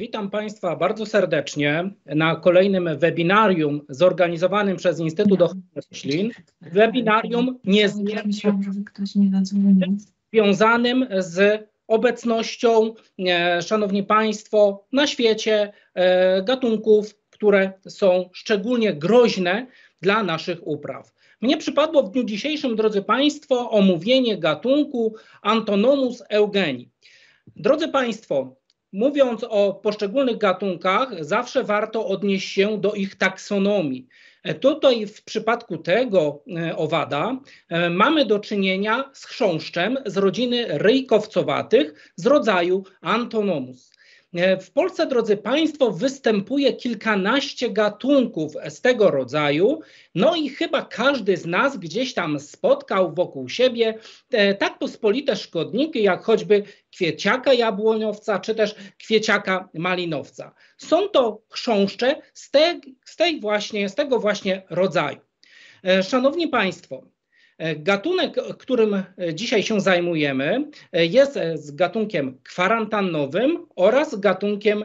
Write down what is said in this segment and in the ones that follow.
Witam Państwa bardzo serdecznie na kolejnym webinarium zorganizowanym przez Instytut Ochrony Roślin. Webinarium niezmiernie związanym z obecnością, e, Szanowni Państwo, na świecie e, gatunków, które są szczególnie groźne dla naszych upraw. Mnie przypadło w dniu dzisiejszym, drodzy Państwo, omówienie gatunku Antonomus eugeni. Drodzy Państwo, mówiąc o poszczególnych gatunkach, zawsze warto odnieść się do ich taksonomii. E, tutaj w przypadku tego e, owada e, mamy do czynienia z chrząszczem z rodziny ryjkowcowatych z rodzaju Antonomus. E, w Polsce, drodzy Państwo, występuje kilkanaście gatunków z tego rodzaju, no i chyba każdy z nas gdzieś tam spotkał wokół siebie e, tak pospolite szkodniki, jak choćby kwieciaka jabłoniowca, czy też kwieciaka malinowca. Są to chrząszcze z, te, z tej właśnie, z tego właśnie rodzaju. E, szanowni Państwo, E, gatunek, e, którym e, dzisiaj się zajmujemy, jest z gatunkiem kwarantannowym oraz gatunkiem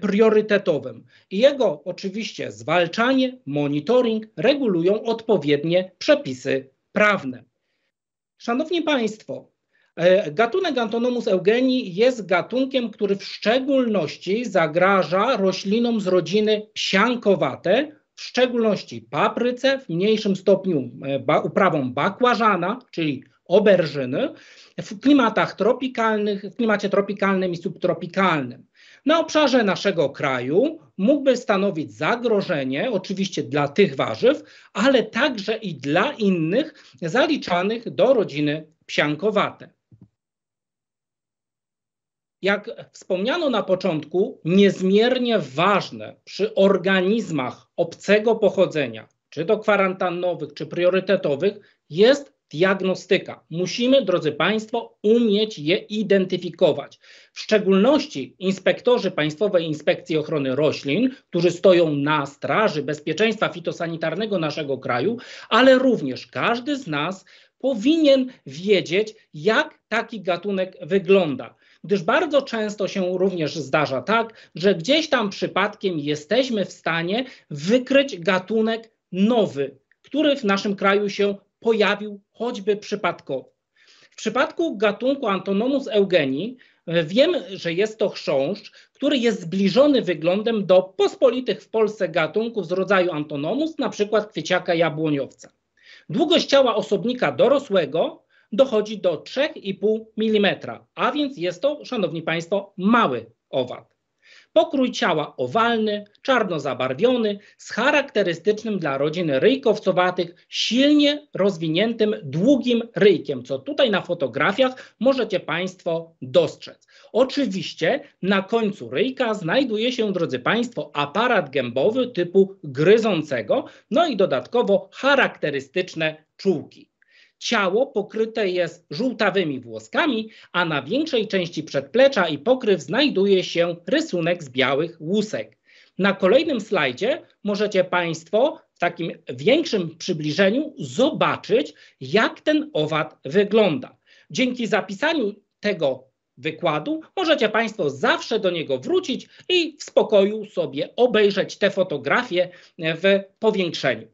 priorytetowym. jego oczywiście zwalczanie, monitoring regulują odpowiednie przepisy prawne. Szanowni Państwo, Gatunek Antonomus eugenii jest gatunkiem, który w szczególności zagraża roślinom z rodziny psiankowate w szczególności papryce, w mniejszym stopniu e, ba uprawą bakłażana, czyli oberżyny, w klimatach tropikalnych, w klimacie tropikalnym i subtropikalnym. Na obszarze naszego kraju mógłby stanowić zagrożenie oczywiście dla tych warzyw, ale także i dla innych zaliczanych do rodziny psiankowate. Jak wspomniano na początku, niezmiernie ważne przy organizmach obcego pochodzenia, czy to kwarantannowych, czy priorytetowych, jest diagnostyka. Musimy, drodzy Państwo, umieć je identyfikować. W szczególności inspektorzy Państwowej Inspekcji Ochrony Roślin, którzy stoją na straży bezpieczeństwa fitosanitarnego naszego kraju, ale również każdy z nas powinien wiedzieć, jak taki gatunek wygląda gdyż bardzo często się również zdarza tak, że gdzieś tam przypadkiem jesteśmy w stanie wykryć gatunek nowy, który w naszym kraju się pojawił choćby przypadkowo. W przypadku gatunku Antonomus eugenii e, Wiem, że jest to chrząszcz, który jest zbliżony wyglądem do pospolitych w Polsce gatunków z rodzaju Antonomus, na przykład kwieciaka jabłoniowca. Długość ciała osobnika dorosłego dochodzi do 3,5 mm, a więc jest to, szanowni państwo, mały owad. Pokrój ciała owalny, czarno zabarwiony, z charakterystycznym dla rodziny ryjkowcowatych, silnie rozwiniętym, długim ryjkiem, co tutaj na fotografiach możecie Państwo dostrzec. Oczywiście na końcu ryjka znajduje się, drodzy Państwo, aparat gębowy typu gryzącego, no i dodatkowo charakterystyczne czułki. Ciało pokryte jest żółtawymi włoskami, a na większej części przedplecza i pokryw znajduje się rysunek z białych łusek. Na kolejnym slajdzie możecie Państwo w takim większym przybliżeniu zobaczyć, jak ten owad wygląda. Dzięki zapisaniu tego wykładu możecie Państwo zawsze do niego wrócić i w spokoju sobie obejrzeć te fotografie w powiększeniu.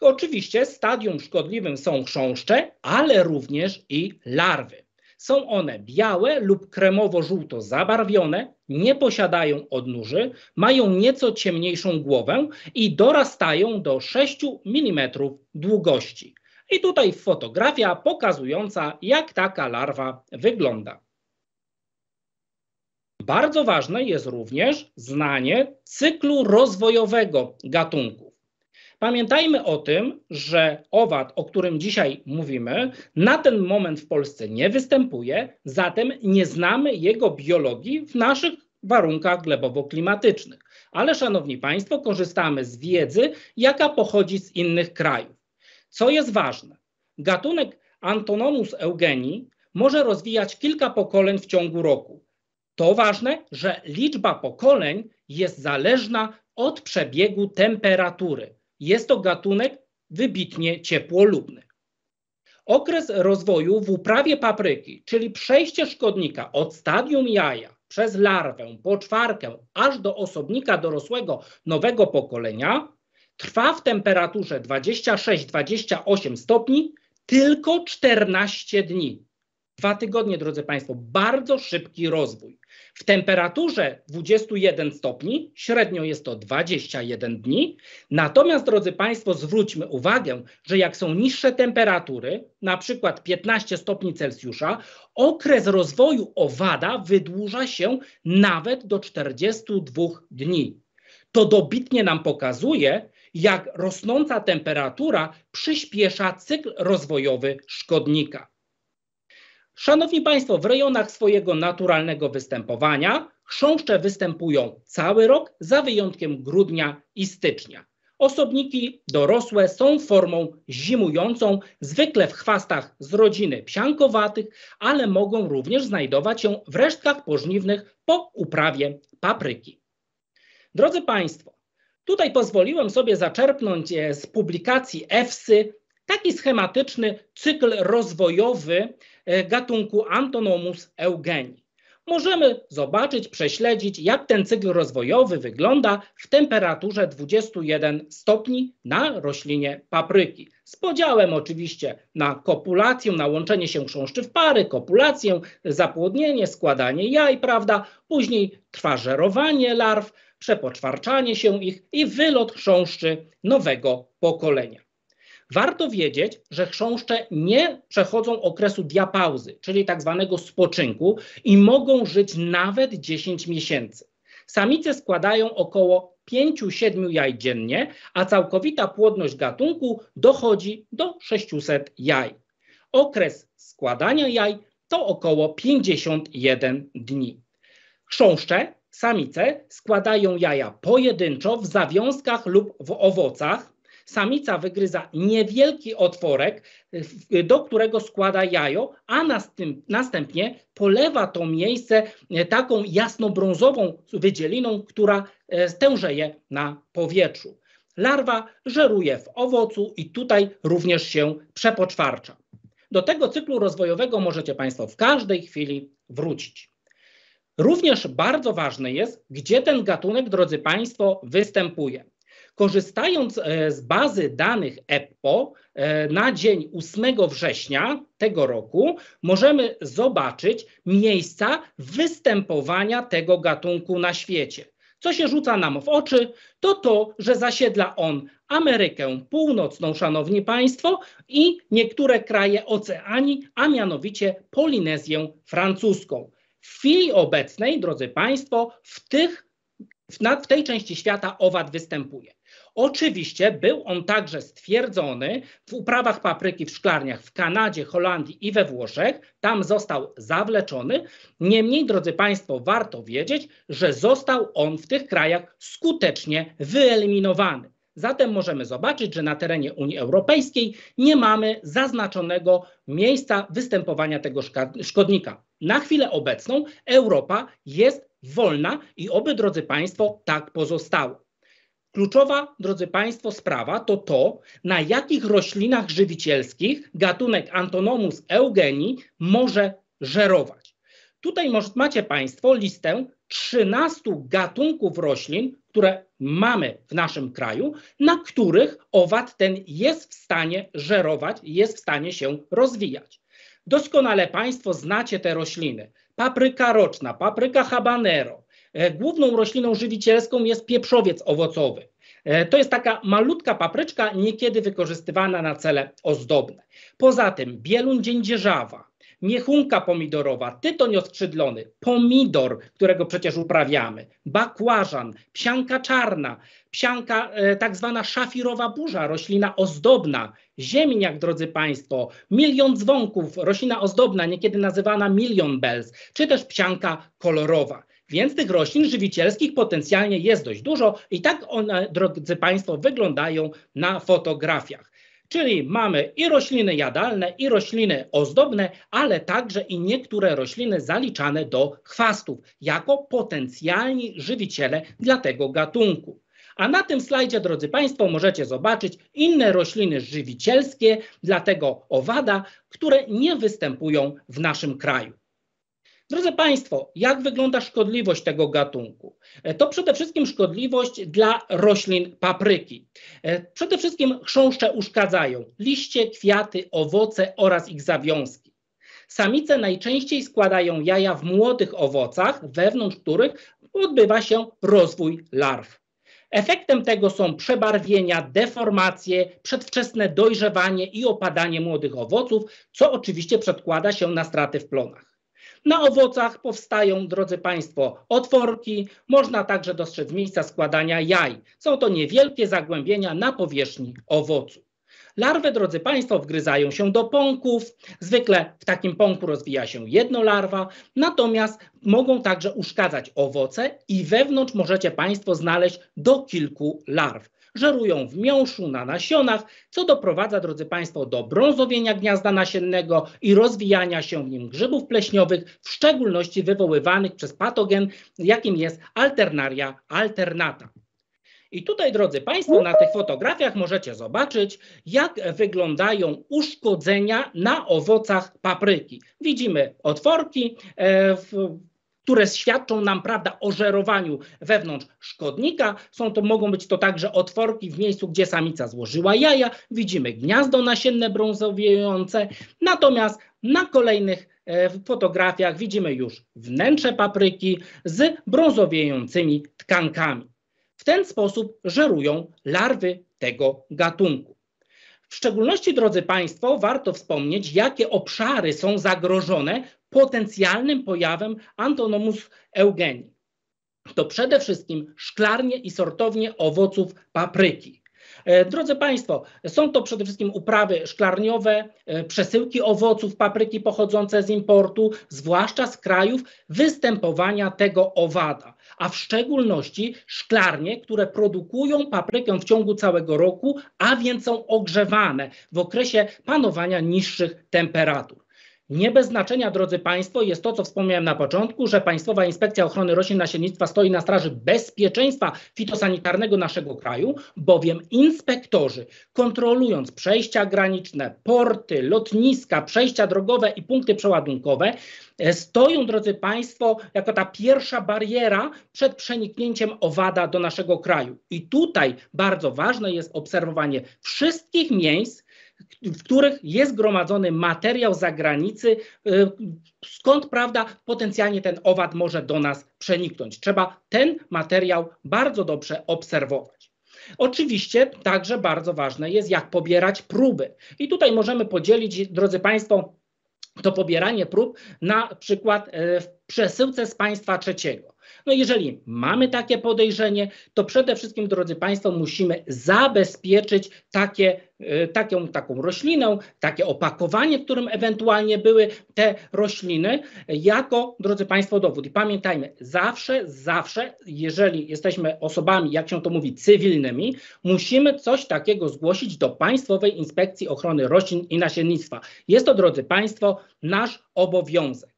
Oczywiście stadium szkodliwym są chrząszcze, ale również i larwy. Są one białe lub kremowo-żółto zabarwione, nie posiadają odnóży, mają nieco ciemniejszą głowę i dorastają do 6 mm długości. I tutaj fotografia pokazująca, jak taka larwa wygląda. Bardzo ważne jest również znanie cyklu rozwojowego gatunku. Pamiętajmy o tym, że owad, o którym dzisiaj mówimy, na ten moment w Polsce nie występuje, zatem nie znamy jego biologii w naszych warunkach glebowo-klimatycznych. Ale szanowni państwo, korzystamy z wiedzy, jaka pochodzi z innych krajów. Co jest ważne? Gatunek Antonomus eugenii może rozwijać kilka pokoleń w ciągu roku. To ważne, że liczba pokoleń jest zależna od przebiegu temperatury. Jest to gatunek wybitnie ciepłolubny. Okres rozwoju w uprawie papryki, czyli przejście szkodnika od stadium jaja przez larwę, poczwarkę, aż do osobnika dorosłego nowego pokolenia, trwa w temperaturze 26-28 stopni tylko 14 dni. Dwa tygodnie, drodzy Państwo, bardzo szybki rozwój. W temperaturze 21 stopni średnio jest to 21 dni. Natomiast, drodzy Państwo, zwróćmy uwagę, że jak są niższe temperatury, na przykład 15 stopni Celsjusza, okres rozwoju owada wydłuża się nawet do 42 dni. To dobitnie nam pokazuje, jak rosnąca temperatura przyspiesza cykl rozwojowy szkodnika. Szanowni Państwo, w rejonach swojego naturalnego występowania chrząszcze występują cały rok, za wyjątkiem grudnia i stycznia. Osobniki dorosłe są formą zimującą, zwykle w chwastach z rodziny psiankowatych, ale mogą również znajdować się w resztkach pożniwnych po uprawie papryki. Drodzy Państwo, tutaj pozwoliłem sobie zaczerpnąć e, z publikacji EFSY Taki schematyczny cykl rozwojowy e, gatunku Antonomus eugenii. Możemy zobaczyć, prześledzić, jak ten cykl rozwojowy wygląda w temperaturze 21 stopni na roślinie papryki. Z podziałem oczywiście na kopulację, na łączenie się chrząszczy w pary, kopulację, zapłodnienie, składanie jaj, prawda? Później trwa żerowanie larw, przepoczwarczanie się ich i wylot chrząszczy nowego pokolenia. Warto wiedzieć, że chrząszcze nie przechodzą okresu diapauzy, czyli tak zwanego spoczynku i mogą żyć nawet 10 miesięcy. Samice składają około 5-7 jaj dziennie, a całkowita płodność gatunku dochodzi do 600 jaj. Okres składania jaj to około 51 dni. Chrząszcze, samice składają jaja pojedynczo w zawiązkach lub w owocach, Samica wygryza niewielki otworek, do którego składa jajo, a następnie polewa to miejsce e, taką jasnobrązową wydzieliną, która e, stężeje na powietrzu. Larwa żeruje w owocu i tutaj również się przepoczwarcza. Do tego cyklu rozwojowego możecie Państwo w każdej chwili wrócić. Również bardzo ważne jest, gdzie ten gatunek, drodzy Państwo, występuje. Korzystając e, z bazy danych EPPO e, na dzień 8 września tego roku możemy zobaczyć miejsca występowania tego gatunku na świecie. Co się rzuca nam w oczy, to to, że zasiedla on Amerykę Północną, szanowni państwo, i niektóre kraje Oceanii, a mianowicie Polinezję francuską. W chwili obecnej, drodzy państwo, w tych w tej części świata owad występuje. Oczywiście był on także stwierdzony w uprawach papryki w szklarniach w Kanadzie, Holandii i we Włoszech. Tam został zawleczony. Niemniej, drodzy Państwo, warto wiedzieć, że został on w tych krajach skutecznie wyeliminowany. Zatem możemy zobaczyć, że na terenie Unii Europejskiej nie mamy zaznaczonego miejsca występowania tego szkodnika. Na chwilę obecną Europa jest wolna i oby, drodzy Państwo, tak pozostało. Kluczowa, drodzy Państwo, sprawa to to, na jakich roślinach żywicielskich gatunek Antonomus eugeni może żerować. Tutaj macie Państwo listę 13 gatunków roślin, które mamy w naszym kraju, na których owad ten jest w stanie żerować, jest w stanie się rozwijać. Doskonale Państwo znacie te rośliny. Papryka roczna, papryka habanero, E, główną rośliną żywicielską jest pieprzowiec owocowy. E, to jest taka malutka papryczka, niekiedy wykorzystywana na cele ozdobne. Poza tym bieluń dziędzierzawa, miechunka pomidorowa, tytoń oskrzydlony, pomidor, którego przecież uprawiamy, bakłażan, psianka czarna, psianka e, tak zwana szafirowa burza, roślina ozdobna, ziemniak, drodzy Państwo, milion dzwonków, roślina ozdobna, niekiedy nazywana milion bells, czy też psianka kolorowa. Więc tych roślin żywicielskich potencjalnie jest dość dużo i tak one, drodzy Państwo, wyglądają na fotografiach. Czyli mamy i rośliny jadalne, i rośliny ozdobne, ale także i niektóre rośliny zaliczane do chwastów jako potencjalni żywiciele dla tego gatunku. A na tym slajdzie, drodzy Państwo, możecie zobaczyć inne rośliny żywicielskie dla tego owada, które nie występują w naszym kraju. Drodzy Państwo, jak wygląda szkodliwość tego gatunku? E, to przede wszystkim szkodliwość dla roślin papryki. E, przede wszystkim chrząszcze uszkadzają liście, kwiaty, owoce oraz ich zawiązki. Samice najczęściej składają jaja w młodych owocach, wewnątrz których odbywa się rozwój larw. Efektem tego są przebarwienia, deformacje, przedwczesne dojrzewanie i opadanie młodych owoców, co oczywiście przedkłada się na straty w plonach. Na owocach powstają, drodzy Państwo, otworki. Można także dostrzec miejsca składania jaj. Są to niewielkie zagłębienia na powierzchni owocu. Larwy, drodzy Państwo, wgryzają się do pąków. Zwykle w takim pąku rozwija się jedno larwa, natomiast mogą także uszkadzać owoce i wewnątrz możecie Państwo znaleźć do kilku larw żerują w miąższu, na nasionach, co doprowadza, drodzy Państwo, do brązowienia gniazda nasiennego i rozwijania się w nim grzybów pleśniowych, w szczególności wywoływanych przez patogen, jakim jest alternaria alternata. I tutaj, drodzy Państwo, na tych fotografiach możecie zobaczyć, jak wyglądają uszkodzenia na owocach papryki. Widzimy otworki e, w które świadczą nam, prawda, o żerowaniu wewnątrz szkodnika. Są to, mogą być to także otworki w miejscu, gdzie samica złożyła jaja. Widzimy gniazdo nasienne brązowiejące. Natomiast na kolejnych e, w fotografiach widzimy już wnętrze papryki z brązowiejącymi tkankami. W ten sposób żerują larwy tego gatunku. W szczególności, drodzy Państwo, warto wspomnieć, jakie obszary są zagrożone potencjalnym pojawem Antonomus eugenii. To przede wszystkim szklarnie i sortownie owoców papryki. E, drodzy Państwo, są to przede wszystkim uprawy szklarniowe, e, przesyłki owoców papryki pochodzące z importu, zwłaszcza z krajów występowania tego owada, a w szczególności szklarnie, które produkują paprykę w ciągu całego roku, a więc są ogrzewane w okresie panowania niższych temperatur. Nie bez znaczenia, drodzy Państwo, jest to, co wspomniałem na początku, że Państwowa Inspekcja Ochrony Roślin Nasiennictwa stoi na straży bezpieczeństwa fitosanitarnego naszego kraju, bowiem inspektorzy kontrolując przejścia graniczne, porty, lotniska, przejścia drogowe i punkty przeładunkowe, e, stoją, drodzy Państwo, jako ta pierwsza bariera przed przeniknięciem owada do naszego kraju. I tutaj bardzo ważne jest obserwowanie wszystkich miejsc, w których jest gromadzony materiał z zagranicy, y, skąd, prawda, potencjalnie ten owad może do nas przeniknąć. Trzeba ten materiał bardzo dobrze obserwować. Oczywiście także bardzo ważne jest, jak pobierać próby. I tutaj możemy podzielić, drodzy Państwo, to pobieranie prób na przykład y, w przesyłce z państwa trzeciego. No jeżeli mamy takie podejrzenie, to przede wszystkim, drodzy Państwo, musimy zabezpieczyć takie, y, taką, taką roślinę, takie opakowanie, w którym ewentualnie były te rośliny, jako, drodzy Państwo, dowód. I pamiętajmy, zawsze, zawsze, jeżeli jesteśmy osobami, jak się to mówi, cywilnymi, musimy coś takiego zgłosić do Państwowej Inspekcji Ochrony Roślin i Nasiennictwa. Jest to, drodzy Państwo, nasz obowiązek.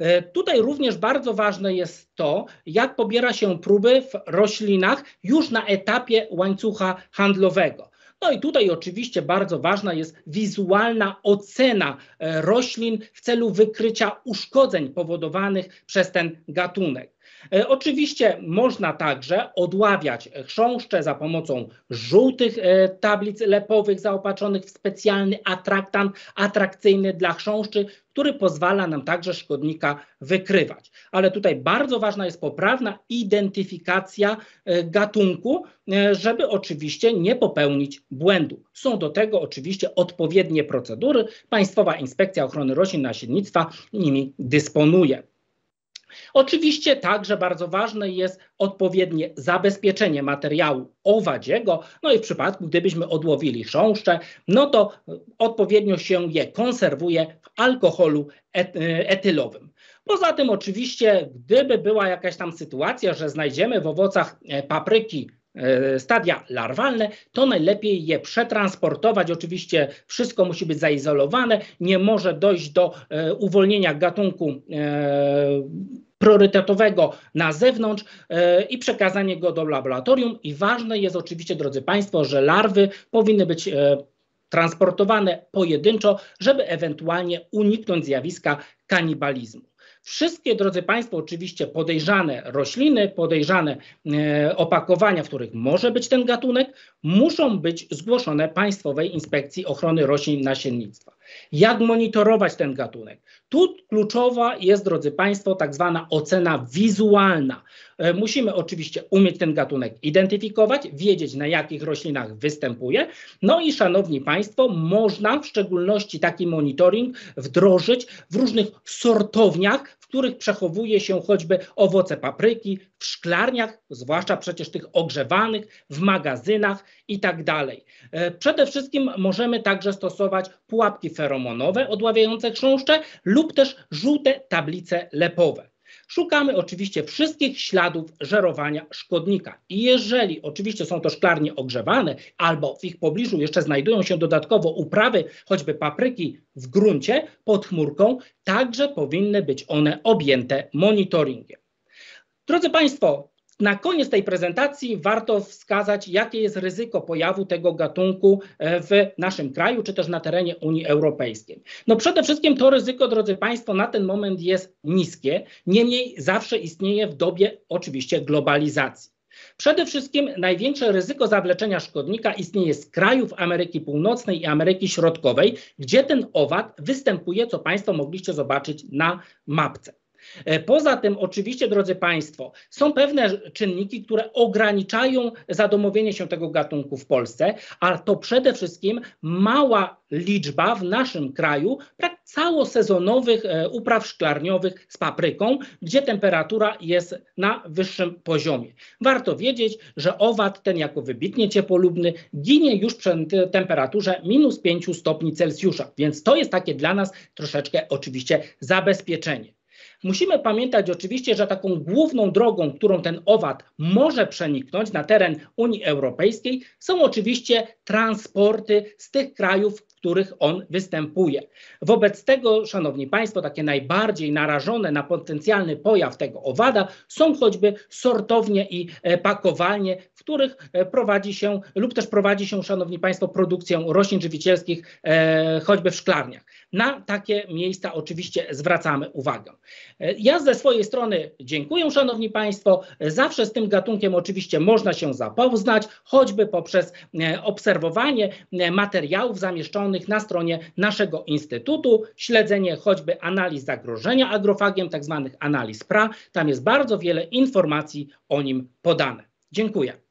E, tutaj również bardzo ważne jest to, jak pobiera się próby w roślinach już na etapie łańcucha handlowego. No i tutaj oczywiście bardzo ważna jest wizualna ocena e, roślin w celu wykrycia uszkodzeń powodowanych przez ten gatunek. E, oczywiście można także odławiać chrząszcze za pomocą żółtych e, tablic lepowych zaopatrzonych w specjalny atraktant atrakcyjny dla chrząszczy, który pozwala nam także szkodnika wykrywać. Ale tutaj bardzo ważna jest poprawna identyfikacja e, gatunku, żeby oczywiście nie popełnić błędu. Są do tego oczywiście odpowiednie procedury. Państwowa Inspekcja Ochrony Roślin i Nasiennictwa nimi dysponuje. Oczywiście także bardzo ważne jest odpowiednie zabezpieczenie materiału owadziego. No i w przypadku, gdybyśmy odłowili sząszcze, no to odpowiednio się je konserwuje w alkoholu etylowym. Poza tym, oczywiście, gdyby była jakaś tam sytuacja, że znajdziemy w owocach e, papryki e, stadia larwalne, to najlepiej je przetransportować. Oczywiście wszystko musi być zaizolowane, nie może dojść do e, uwolnienia gatunku priorytetowego na zewnątrz e, i przekazanie go do laboratorium. I ważne jest oczywiście, drodzy Państwo, że larwy powinny być e, transportowane pojedynczo, żeby ewentualnie uniknąć zjawiska kanibalizmu. Wszystkie, drodzy Państwo, oczywiście podejrzane rośliny, podejrzane e, opakowania, w których może być ten gatunek, muszą być zgłoszone Państwowej Inspekcji Ochrony Roślin Nasiennictwa. Jak monitorować ten gatunek? Tu kluczowa jest, drodzy Państwo, tak zwana ocena wizualna. E, musimy oczywiście umieć ten gatunek identyfikować, wiedzieć na jakich roślinach występuje. No i szanowni Państwo, można w szczególności taki monitoring wdrożyć w różnych sortowniach, w których przechowuje się choćby owoce papryki, w szklarniach, zwłaszcza przecież tych ogrzewanych, w magazynach itd. Tak e, przede wszystkim możemy także stosować pułapki feromonowe odławiające chrząszcze lub też żółte tablice lepowe. Szukamy oczywiście wszystkich śladów żerowania szkodnika. I jeżeli oczywiście są to szklarnie ogrzewane albo w ich pobliżu jeszcze znajdują się dodatkowo uprawy, choćby papryki w gruncie pod chmurką, także powinny być one objęte monitoringiem. Drodzy Państwo, na koniec tej prezentacji warto wskazać, jakie jest ryzyko pojawu tego gatunku e, w naszym kraju, czy też na terenie Unii Europejskiej. No przede wszystkim to ryzyko, drodzy Państwo, na ten moment jest niskie, niemniej zawsze istnieje w dobie oczywiście globalizacji. Przede wszystkim największe ryzyko zawleczenia szkodnika istnieje z krajów Ameryki Północnej i Ameryki Środkowej, gdzie ten owad występuje, co Państwo mogliście zobaczyć na mapce. E, poza tym, oczywiście, drodzy Państwo, są pewne czynniki, które ograniczają zadomowienie się tego gatunku w Polsce, a to przede wszystkim mała liczba w naszym kraju całosezonowych e, upraw szklarniowych z papryką, gdzie temperatura jest na wyższym poziomie. Warto wiedzieć, że owad ten jako wybitnie ciepolubny ginie już przy temperaturze minus 5 stopni Celsjusza, więc to jest takie dla nas troszeczkę oczywiście zabezpieczenie. Musimy pamiętać oczywiście, że taką główną drogą, którą ten owad może przeniknąć na teren Unii Europejskiej, są oczywiście transporty z tych krajów których on występuje. Wobec tego, szanowni państwo, takie najbardziej narażone na potencjalny pojaw tego owada są choćby sortownie i e, pakowalnie, w których e, prowadzi się lub też prowadzi się, szanowni państwo, produkcję roślin żywicielskich e, choćby w szklarniach. Na takie miejsca oczywiście zwracamy uwagę. Ja ze swojej strony dziękuję, szanowni państwo. Zawsze z tym gatunkiem oczywiście można się zapoznać, choćby poprzez obserwowanie materiałów zamieszczonych umieszczonych na stronie naszego Instytutu. Śledzenie choćby analiz zagrożenia agrofagiem, tzw. Tak analiz PRA. Tam jest bardzo wiele informacji o nim podane. Dziękuję.